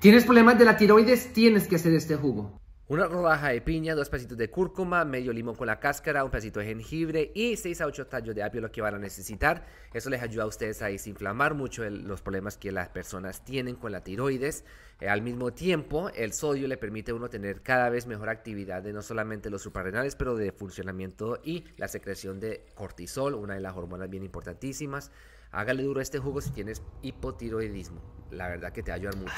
¿Tienes problemas de la tiroides? Tienes que hacer este jugo. Una rodaja de piña, dos pedacitos de cúrcuma, medio limón con la cáscara, un pedacito de jengibre y 6 a 8 tallos de apio, lo que van a necesitar. Eso les ayuda a ustedes a desinflamar mucho los problemas que las personas tienen con la tiroides. Eh, al mismo tiempo, el sodio le permite a uno tener cada vez mejor actividad de no solamente los suprarrenales, pero de funcionamiento y la secreción de cortisol, una de las hormonas bien importantísimas. Hágale duro este jugo si tienes hipotiroidismo. La verdad que te va a ayudar mucho.